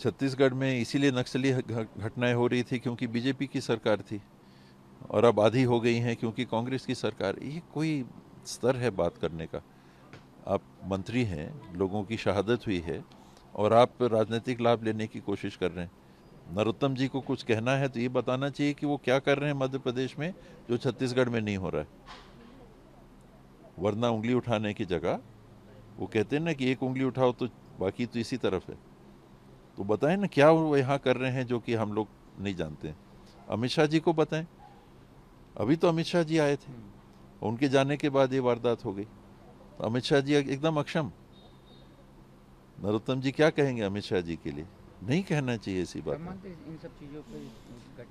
छत्तीसगढ़ में इसीलिए नक्सली घटनाएं हो रही थी क्योंकि बीजेपी की सरकार थी और अब आधी हो गई हैं क्योंकि कांग्रेस की सरकार ये कोई स्तर है बात करने का आप मंत्री हैं लोगों की शहादत हुई है और आप राजनीतिक लाभ लेने की कोशिश कर रहे हैं नरोत्तम जी को कुछ कहना है तो ये बताना चाहिए कि वो क्या कर रहे हैं मध्य प्रदेश में जो छत्तीसगढ़ में नहीं हो रहा है वरना उंगली उठाने की जगह वो कहते हैं ना कि एक उंगली उठाओ तो बाकी तो इसी तरफ है तो बताएं ना क्या वो यहाँ कर रहे हैं जो कि हम लोग नहीं जानते अमित शाह जी को बताएं अभी तो अमित शाह जी आए थे हम्म। उनके जाने के बाद ये वारदात हो गई तो अमित शाह जी एकदम अक्षम नरोत्तम जी क्या कहेंगे अमित शाह जी के लिए नहीं कहना चाहिए ऐसी बात इन सब चीज़ों पर